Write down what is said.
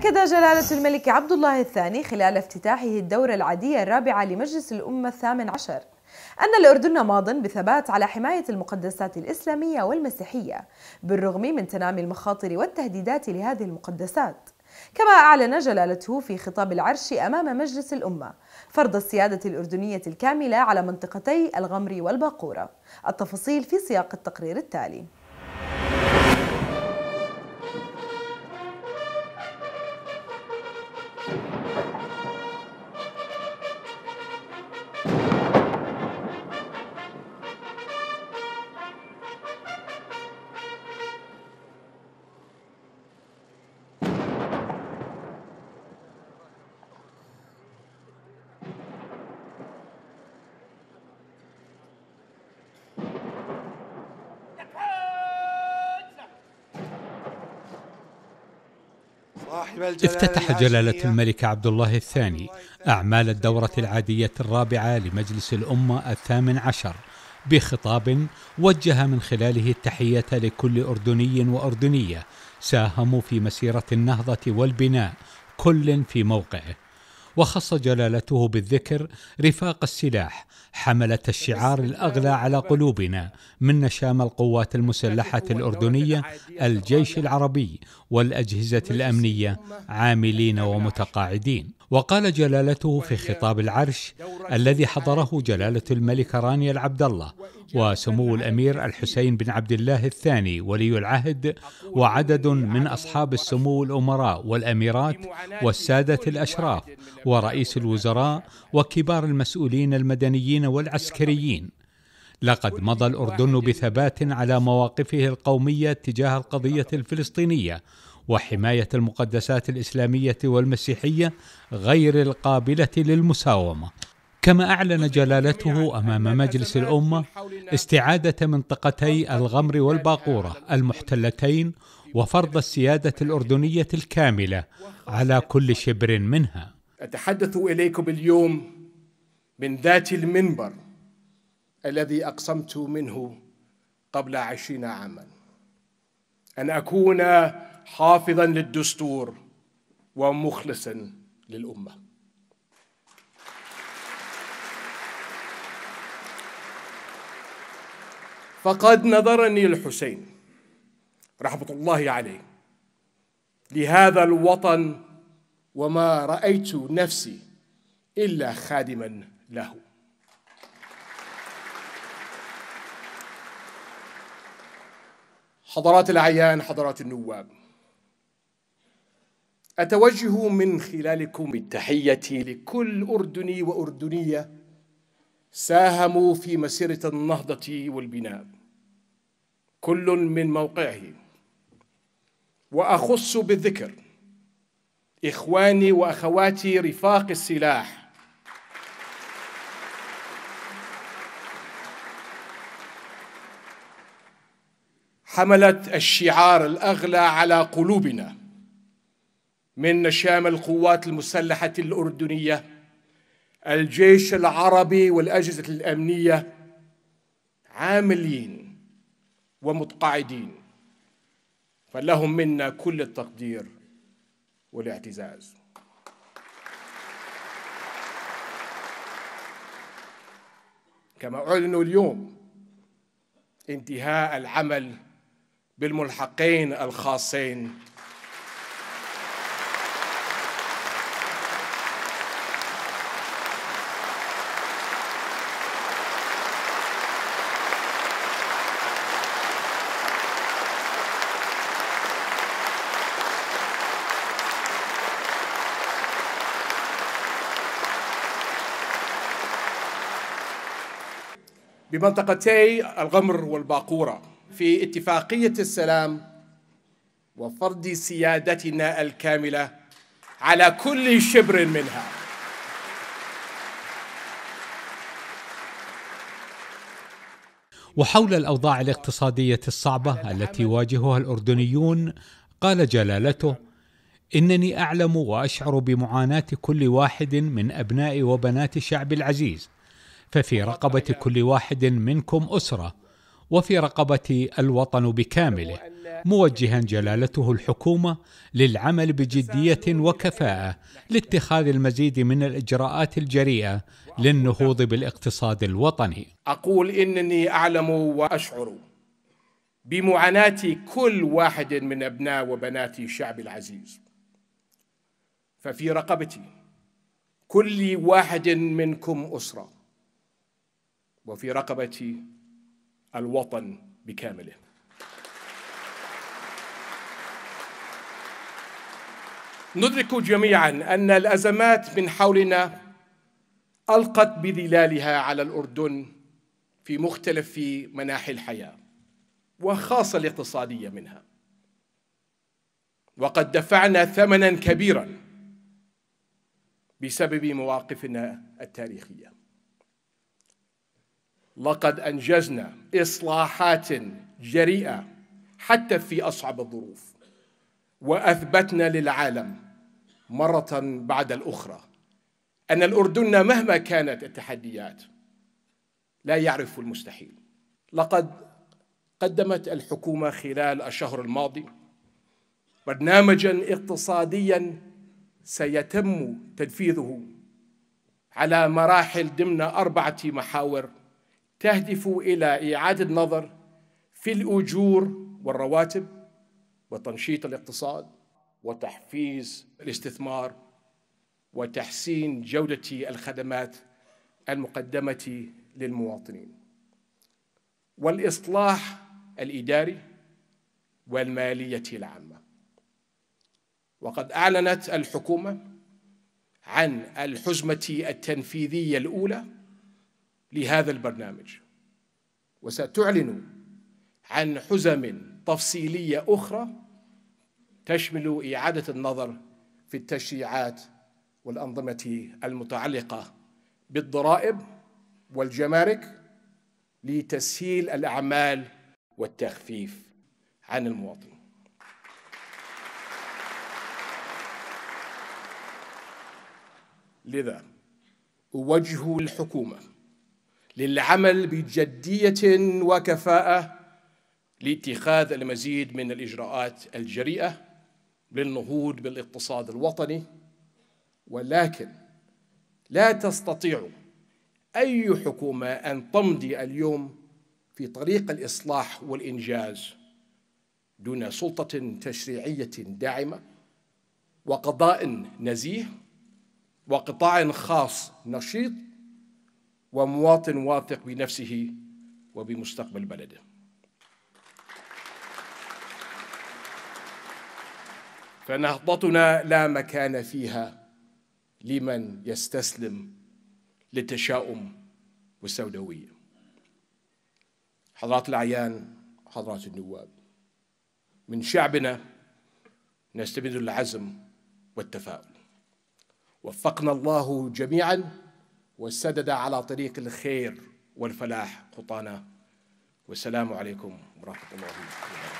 أكد جلالة الملك عبد الله الثاني خلال افتتاحه الدورة العادية الرابعة لمجلس الأمة الثامن عشر أن الأردن ماض بثبات على حماية المقدسات الإسلامية والمسيحية بالرغم من تنامي المخاطر والتهديدات لهذه المقدسات كما أعلن جلالته في خطاب العرش أمام مجلس الأمة فرض السيادة الأردنية الكاملة على منطقتي الغمر والباقورة التفاصيل في سياق التقرير التالي Thank you. افتتح جلالة الملك عبد الله الثاني أعمال الدورة العادية الرابعة لمجلس الأمة الثامن عشر بخطاب وجه من خلاله التحية لكل أردني وأردنية ساهموا في مسيرة النهضة والبناء كل في موقعه وخص جلالته بالذكر رفاق السلاح حملت الشعار الأغلى على قلوبنا من نشام القوات المسلحة الأردنية الجيش العربي والأجهزة الأمنية عاملين ومتقاعدين وقال جلالته في خطاب العرش الذي حضره جلالة الملك رانيا العبد الله وسمو الأمير الحسين بن عبد الله الثاني ولي العهد وعدد من أصحاب السمو الأمراء والأميرات والسادة الأشراف ورئيس الوزراء وكبار المسؤولين المدنيين والعسكريين لقد مضى الأردن بثبات على مواقفه القومية تجاه القضية الفلسطينية وحمايه المقدسات الاسلاميه والمسيحيه غير القابله للمساومه كما اعلن جلالته امام مجلس الامه استعاده منطقتي الغمر والباقوره المحتلتين وفرض السياده الاردنيه الكامله على كل شبر منها اتحدث اليكم اليوم من ذات المنبر الذي اقسمت منه قبل عشرين عاما ان اكون حافظا للدستور ومخلصا للامه فقد نظرني الحسين رحمه الله عليه لهذا الوطن وما رايت نفسي الا خادما له حضرات الأعيان حضرات النواب أتوجه من خلالكم بالتحية لكل أردني وأردنية ساهموا في مسيرة النهضة والبناء كل من موقعه وأخص بالذكر إخواني وأخواتي رفاق السلاح حملت الشعار الأغلى على قلوبنا من نشام القوات المسلحة الأردنية الجيش العربي والأجهزة الأمنية عاملين ومتقاعدين فلهم منا كل التقدير والاعتزاز كما أعلنوا اليوم انتهاء العمل بالملحقين الخاصين بمنطقتي الغمر والباقوره في اتفاقية السلام وفرض سيادتنا الكاملة على كل شبر منها وحول الأوضاع الاقتصادية الصعبة التي يواجهها الأردنيون قال جلالته إنني أعلم وأشعر بمعاناة كل واحد من أبناء وبنات شعب العزيز ففي رقبة كل واحد منكم أسرة وفي رقبة الوطن بكامله موجها جلالته الحكومة للعمل بجدية وكفاءة لاتخاذ المزيد من الإجراءات الجريئة للنهوض بالاقتصاد الوطني أقول إنني أعلم وأشعر بمعاناة كل واحد من أبناء وبنات الشعب العزيز ففي رقبتي كل واحد منكم أسرة وفي رقبتي الوطن بكامله ندرك جميعا ان الازمات من حولنا القت بظلالها على الاردن في مختلف مناحي الحياه وخاصه الاقتصاديه منها وقد دفعنا ثمنا كبيرا بسبب مواقفنا التاريخيه لقد أنجزنا إصلاحات جريئة حتى في أصعب الظروف وأثبتنا للعالم مرة بعد الأخرى أن الأردن مهما كانت التحديات لا يعرف المستحيل لقد قدمت الحكومة خلال الشهر الماضي برنامجا اقتصاديا سيتم تنفيذه على مراحل ضمن أربعة محاور تهدف إلى إعادة نظر في الأجور والرواتب وتنشيط الاقتصاد وتحفيز الاستثمار وتحسين جودة الخدمات المقدمة للمواطنين والإصلاح الإداري والمالية العامة وقد أعلنت الحكومة عن الحزمة التنفيذية الأولى لهذا البرنامج وستعلن عن حزم تفصيلية أخرى تشمل إعادة النظر في التشريعات والأنظمة المتعلقة بالضرائب والجمارك لتسهيل الأعمال والتخفيف عن المواطن لذا أوجه الحكومة للعمل بجدية وكفاءة لاتخاذ المزيد من الإجراءات الجريئة للنهوض بالاقتصاد الوطني ولكن لا تستطيع أي حكومة أن تمضي اليوم في طريق الإصلاح والإنجاز دون سلطة تشريعية داعمة وقضاء نزيه وقطاع خاص نشيط ومواطن واثق بنفسه وبمستقبل بلده فنهضتنا لا مكان فيها لمن يستسلم للتشاؤم والسوداوية حضرات الأعيان حضرات النواب من شعبنا نستمد العزم والتفاؤل وفقنا الله جميعا والسدد على طريق الخير والفلاح خطانا والسلام عليكم ورحمة الله وبركاته